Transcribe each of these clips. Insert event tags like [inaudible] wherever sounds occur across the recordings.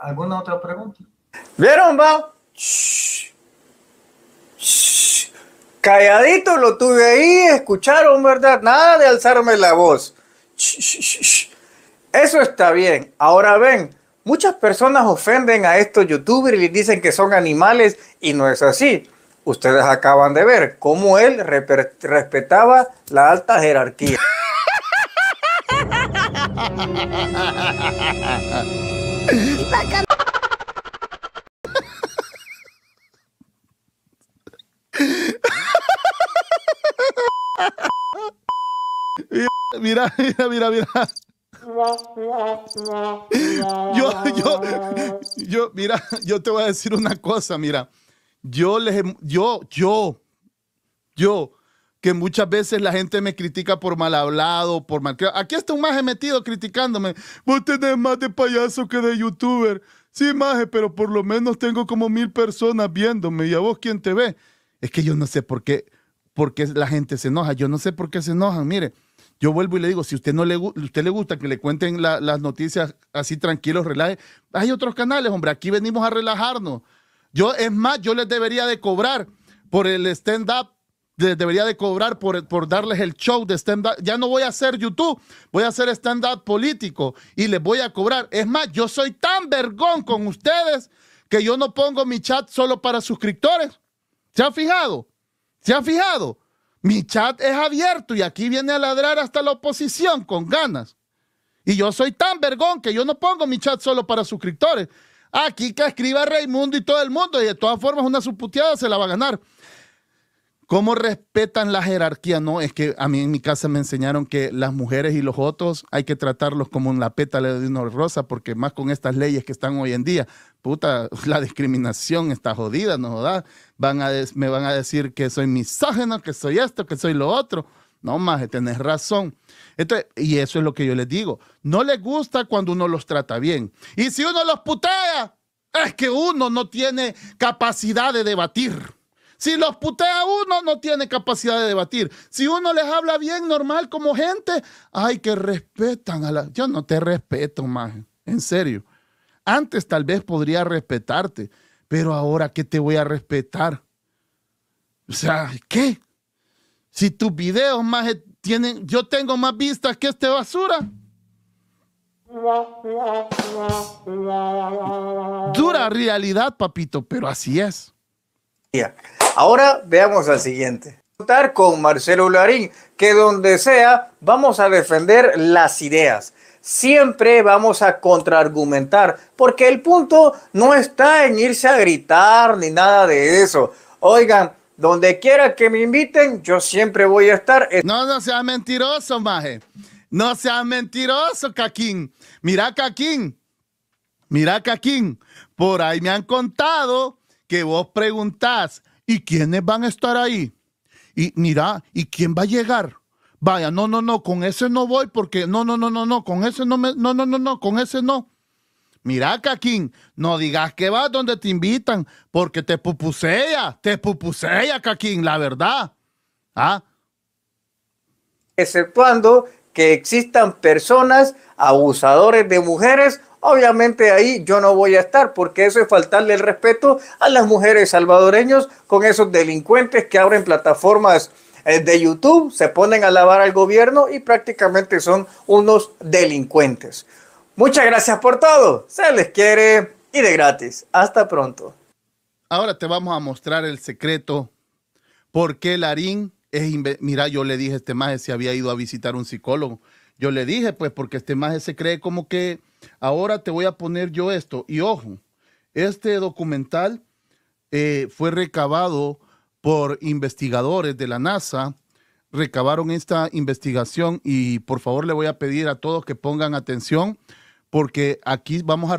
¿Alguna otra pregunta? ¿Vieron, va? Calladito lo tuve ahí, escucharon, ¿verdad? Nada de alzarme la voz. Eso está bien. Ahora ven, muchas personas ofenden a estos youtubers y les dicen que son animales y no es así. Ustedes acaban de ver cómo él respetaba la alta jerarquía. [laughs] Mira, mira, mira, mira. Yo, yo, yo, mira, yo te voy a decir una cosa, mira. Yo les, yo, yo, yo que muchas veces la gente me critica por mal hablado, por mal... Aquí está un maje metido criticándome. Vos tenés más de payaso que de youtuber. Sí, maje, pero por lo menos tengo como mil personas viéndome. ¿Y a vos quién te ve? Es que yo no sé por qué, por qué la gente se enoja. Yo no sé por qué se enojan. Mire, yo vuelvo y le digo, si usted no le, usted le gusta que le cuenten las noticias así tranquilos, relaje, hay otros canales, hombre. Aquí venimos a relajarnos. Yo, es más, yo les debería de cobrar por el stand-up debería de cobrar por, por darles el show de stand-up. Ya no voy a hacer YouTube, voy a hacer stand-up político y les voy a cobrar. Es más, yo soy tan vergón con ustedes que yo no pongo mi chat solo para suscriptores. ¿Se han fijado? ¿Se han fijado? Mi chat es abierto y aquí viene a ladrar hasta la oposición con ganas. Y yo soy tan vergón que yo no pongo mi chat solo para suscriptores. Aquí que escriba Raimundo y todo el mundo, y de todas formas una suputeada se la va a ganar. ¿Cómo respetan la jerarquía? No, es que a mí en mi casa me enseñaron que las mujeres y los otros hay que tratarlos como en la pétala de una rosa, porque más con estas leyes que están hoy en día, puta, [laughs] la discriminación está jodida, no jodas. Van a me van a decir que soy misógeno, que soy esto, que soy lo otro. No, más, tenés razón. Entonces, y eso es lo que yo les digo. No les gusta cuando uno los trata bien. Y si uno los putea, es que uno no tiene capacidad de debatir. Si los putea uno, no tiene capacidad de debatir. Si uno les habla bien, normal, como gente, ay, que respetan a la... Yo no te respeto, más, en serio. Antes tal vez podría respetarte, pero ahora que te voy a respetar. O sea, ¿qué? Si tus videos más e, tienen, yo tengo más vistas que este basura. Dura realidad, papito, pero así es. Ahora veamos al siguiente. Contar con Marcelo Larín, que donde sea vamos a defender las ideas. Siempre vamos a contraargumentar, porque el punto no está en irse a gritar ni nada de eso. Oigan, donde quiera que me inviten, yo siempre voy a estar. No, no seas mentiroso, Maje. No seas mentiroso, Caquín. Mira, Caquín. Mira, Caquín. Por ahí me han contado que vos preguntás, ¿y quiénes van a estar ahí? Y mira, ¿y quién va a llegar? Vaya, no, no, no, con ese no voy porque no, no, no, no, no, con ese no me, no, no, no, no, con ese no. Mira, Caquín, no digas que vas donde te invitan, porque te pupusea, te pupusea, Caquín, la verdad. ¿Ah? Exceptuando que existan personas abusadores de mujeres Obviamente ahí yo no voy a estar porque eso es faltarle el respeto a las mujeres salvadoreñas con esos delincuentes que abren plataformas eh, de YouTube, se ponen a lavar al gobierno y prácticamente son unos delincuentes. Muchas gracias por todo. Se les quiere y de gratis. Hasta pronto. Ahora te vamos a mostrar el secreto por qué Larín es... Mira, yo le dije a este maje si había ido a visitar un psicólogo. Yo le dije, pues, porque este maje se cree como que ahora te voy a poner yo esto. Y ojo, este documental eh, fue recabado por investigadores de la NASA, recabaron esta investigación y por favor le voy a pedir a todos que pongan atención porque aquí vamos a,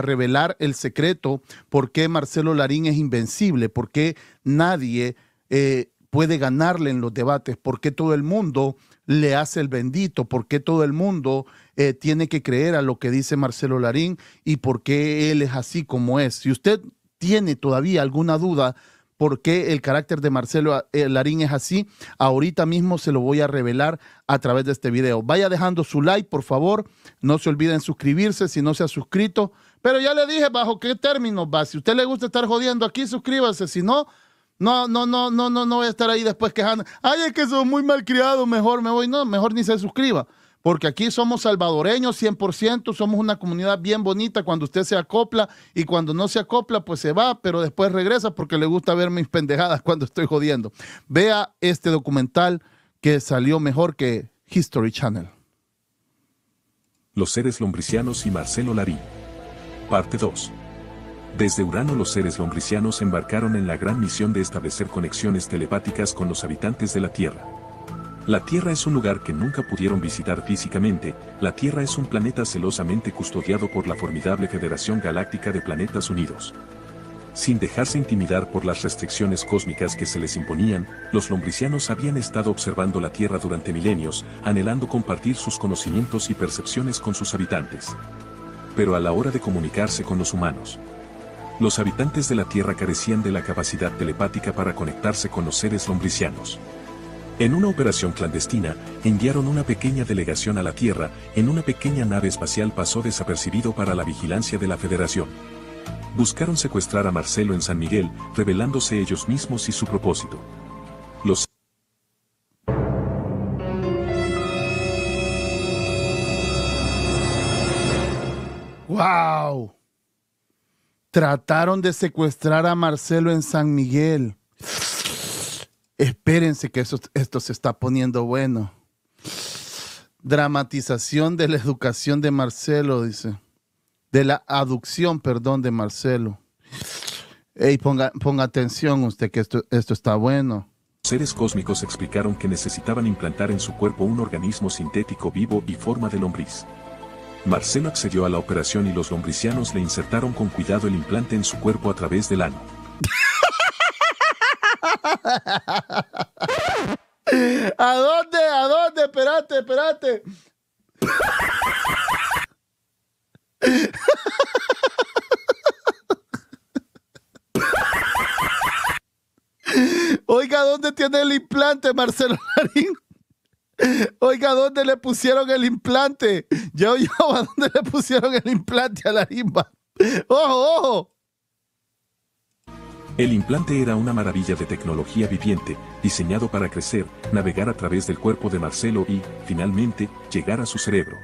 revelar el secreto por qué Marcelo Larín es invencible, por qué nadie eh, puede ganarle en los debates, por qué todo el mundo le hace el bendito, por qué todo el mundo eh, tiene que creer a lo que dice Marcelo Larín y por qué él es así como es. Si usted tiene todavía alguna duda por qué el carácter de Marcelo eh, Larín es así, ahorita mismo se lo voy a revelar a través de este video. Vaya dejando su like, por favor. No se olviden suscribirse si no se ha suscrito. Pero ya le dije bajo qué términos va. Si usted le gusta estar jodiendo aquí, suscríbase. Si no, no, no, no, no, no, no voy a estar ahí después quejando. Ay, es que soy muy malcriado, mejor me voy. No, mejor ni se suscriba porque aquí somos salvadoreños 100%, somos una comunidad bien bonita cuando usted se acopla y cuando no se acopla, pues se va, pero después regresa porque le gusta ver mis pendejadas [laughs] cuando estoy jodiendo. Vea este documental que salió mejor que History Channel. Los seres lombricianos y Marcelo Larín. Parte 2. Desde Urano los seres lombricianos embarcaron en la gran misión de establecer conexiones telepáticas con los habitantes de la Tierra. La Tierra es un lugar que nunca pudieron visitar físicamente, la Tierra es un planeta celosamente custodiado por la formidable Federación Galáctica de Planetas Unidos. Sin dejarse intimidar por las restricciones cósmicas que se les imponían, los lombricianos habían estado observando la Tierra durante milenios, anhelando compartir sus conocimientos y percepciones con sus habitantes. Pero a la hora de comunicarse con los humanos, los habitantes de la Tierra carecían de la capacidad telepática para conectarse con los seres lombricianos. En una operación clandestina, enviaron una pequeña delegación a la Tierra, en una pequeña nave espacial pasó desapercibido para la vigilancia de la Federación. Buscaron secuestrar a Marcelo en San Miguel, revelándose ellos mismos y su propósito. Los ¡Wow! Trataron de secuestrar a Marcelo en San Miguel. Espérense que esto, se está poniendo bueno. Dramatización de la educación de Marcelo, dice. De la aducción, perdón, de Marcelo. Ey, ponga, ponga atención usted que esto, está bueno. Seres cósmicos explicaron que necesitaban implantar en su cuerpo un organismo sintético vivo y forma de lombriz. Marcelo accedió a la operación y los lombricianos le insertaron con cuidado el implante en su cuerpo a través del ano. [laughs] [laughs] ¿A dónde? ¿A dónde? Esperate, esperate [laughs] Oiga, ¿dónde tiene el implante, Marcelo Larín? Oiga, ¿dónde le pusieron el implante? Yo, yo, ¿a dónde le pusieron el implante a la rima ojo! El implante era una maravilla de tecnología viviente, diseñado para crecer, navegar a través del cuerpo de Marcelo y, finalmente, llegar a su cerebro.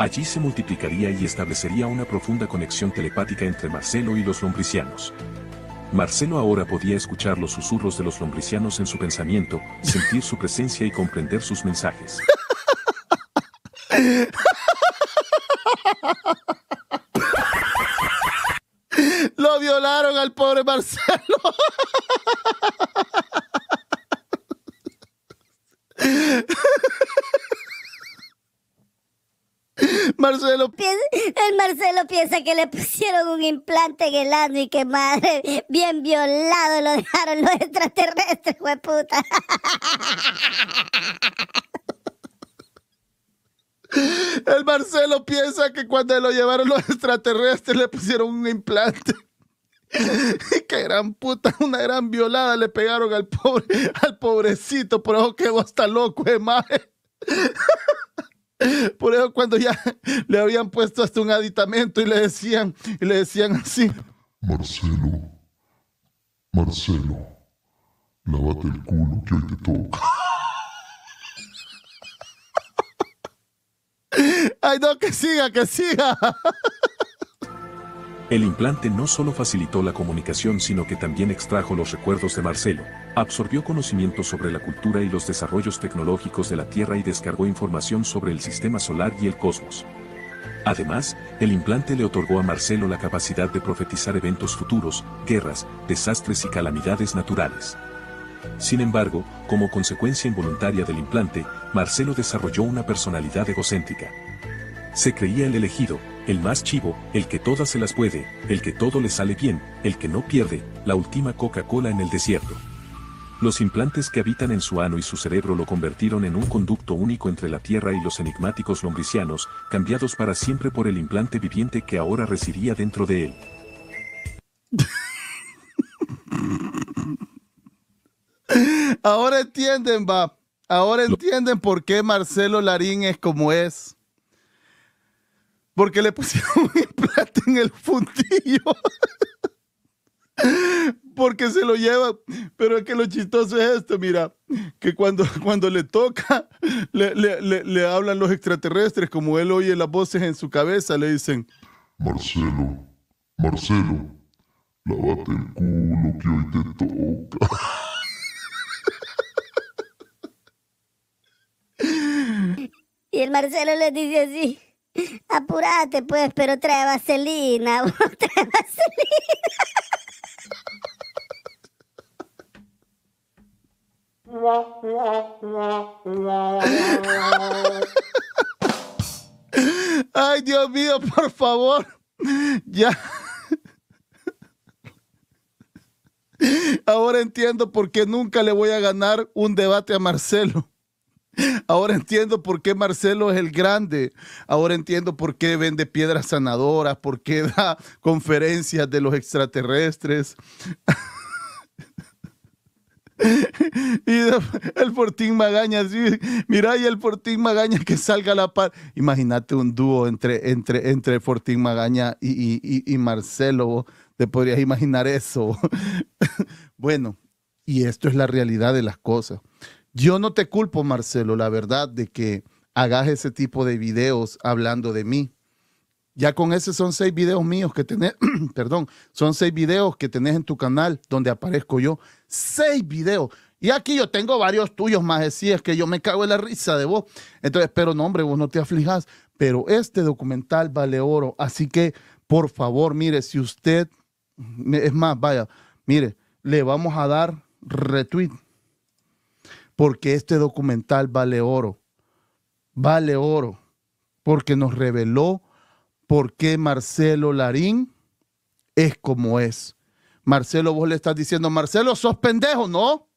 Allí se multiplicaría y establecería una profunda conexión telepática entre Marcelo y los lombricianos. Marcelo ahora podía escuchar los susurros de los lombricianos en su pensamiento, sentir su presencia y comprender sus mensajes. [laughs] violaron al pobre Marcelo. Marcelo. El Marcelo piensa que le pusieron un implante en el ano y que madre, bien violado lo dejaron los extraterrestres, hueputa. El Marcelo piensa que cuando lo llevaron los extraterrestres le pusieron un implante. [laughs] Qué gran puta, una gran violada le pegaron al pobre, al pobrecito, por eso quedó hasta loco, eh, madre. [laughs] Por eso cuando ya le habían puesto hasta un aditamento y le decían, y le decían así. Marcelo, Marcelo, lávate el culo que hoy te toca. [laughs] Ay, no, que siga, que siga. El implante no solo facilitó la comunicación sino que también extrajo los recuerdos de Marcelo, absorbió conocimientos sobre la cultura y los desarrollos tecnológicos de la Tierra y descargó información sobre el sistema solar y el cosmos. Además, el implante le otorgó a Marcelo la capacidad de profetizar eventos futuros, guerras, desastres y calamidades naturales. Sin embargo, como consecuencia involuntaria del implante, Marcelo desarrolló una personalidad egocéntrica. Se creía el elegido, el más chivo, el que todas se las puede, el que todo le sale bien, el que no pierde, la última Coca-Cola en el desierto. Los implantes que habitan en su ano y su cerebro lo convirtieron en un conducto único entre la Tierra y los enigmáticos lombricianos, cambiados para siempre por el implante viviente que ahora residía dentro de él. Ahora entienden, va. Ahora entienden por qué Marcelo Larín es como es porque le pusieron [laughs] un plato en el fundillo. [laughs] porque se lo lleva. Pero es que lo chistoso es esto, mira, que cuando, cuando le toca, le, hablan los extraterrestres, como él oye las voces en su cabeza, le dicen, Marcelo, Marcelo, lávate el culo que hoy te toca. [laughs] Y el Marcelo le dice así. Apurate, pues, pero trae vaselina, [laughs] trae vaselina. Ay, Dios mío, por favor. Ya. Ahora entiendo por qué nunca le voy a ganar un debate a Marcelo. Ahora entiendo por qué Marcelo es el grande. Ahora entiendo por qué vende piedras sanadoras, por qué da conferencias de los extraterrestres. [laughs] y el Fortín Magaña, mira, y el Fortín Magaña que salga a la par. Imagínate un dúo entre, entre, entre Fortín Magaña y Marcelo. Te podrías imaginar eso. [laughs] bueno, y esto es la realidad de las cosas. Yo no te culpo, Marcelo, la verdad, de que hagas ese tipo de videos hablando de mí. Ya con ese son seis videos míos que tenés, [clears throat] perdón, son seis videos que tenés en tu canal donde aparezco yo. Seis videos. Y aquí yo tengo varios tuyos, es que yo me cago en la risa de vos. Entonces, pero no, hombre, vos no te aflijas. Pero este documental vale oro. Así que, por favor, mire, si usted, es más, vaya, mire, le vamos a dar retweet porque este documental vale oro, vale oro, porque nos reveló por qué Marcelo Larín es como es. Marcelo, vos le estás diciendo, Marcelo, sos pendejo, no,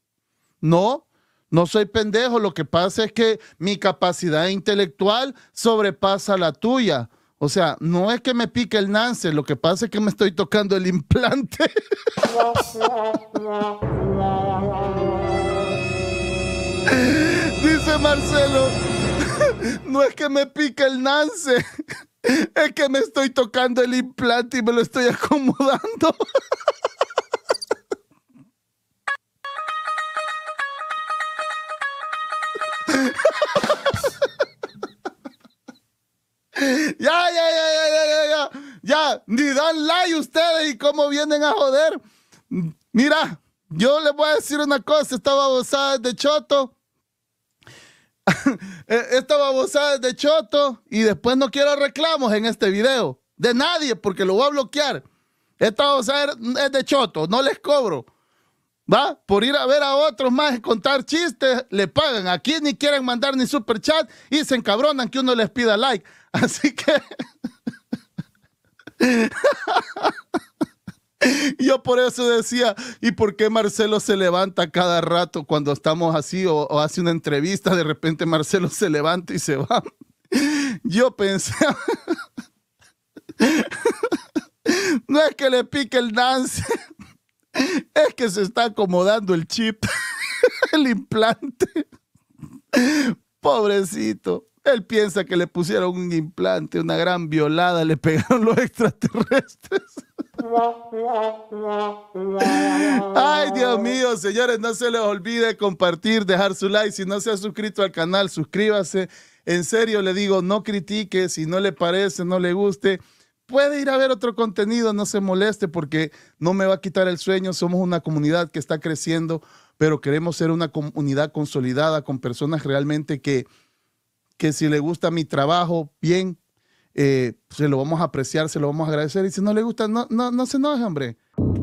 no, no soy pendejo, lo que pasa es que mi capacidad intelectual sobrepasa la tuya. O sea, no es que me pique el nance, lo que pasa es que me estoy tocando el implante. [laughs] Dice Marcelo, no es que me pica el nance, es que me estoy tocando el implante y me lo estoy acomodando. Ya, ya, ya, ya, ya, ya, ya. ni dan like ustedes y cómo vienen a joder. Mira, yo les voy a decir una cosa, Estaba gozada de choto. [laughs] Eh, esta babosada es de Choto y después no quiero reclamos en este video. De nadie, porque lo voy a bloquear. Esta babosada er, es de Choto, no les cobro. ¿Va? Por ir a ver a otros más contar chistes, le pagan. Aquí ni quieren mandar ni super chat y se encabronan que uno les pida like. [laughs] Así que. [laughs] [laughs] Yo por eso decía, ¿y por qué Marcelo se levanta cada rato cuando estamos así o, hace una entrevista? De repente Marcelo se levanta y se va. [laughs] Yo pensé... [laughs] No es que le pique el dance, es que se está acomodando el chip, el implante. Pobrecito. Él piensa que le pusieron un implante, una gran violada, le pegaron los extraterrestres. Ay, Dios mío, señores, no se les olvide compartir, dejar su like. Si no se ha suscrito al canal, suscríbase. En serio, le digo, no critique si no le parece, no le guste. Puede ir a ver otro contenido, no se moleste porque no me va a quitar el sueño. Somos una comunidad que está creciendo, pero queremos ser una comunidad consolidada con personas realmente que, que si le gusta mi trabajo, bien, eh, se lo vamos a apreciar, se lo vamos a agradecer. Y si no le gusta, no, no, no se enoje, hombre.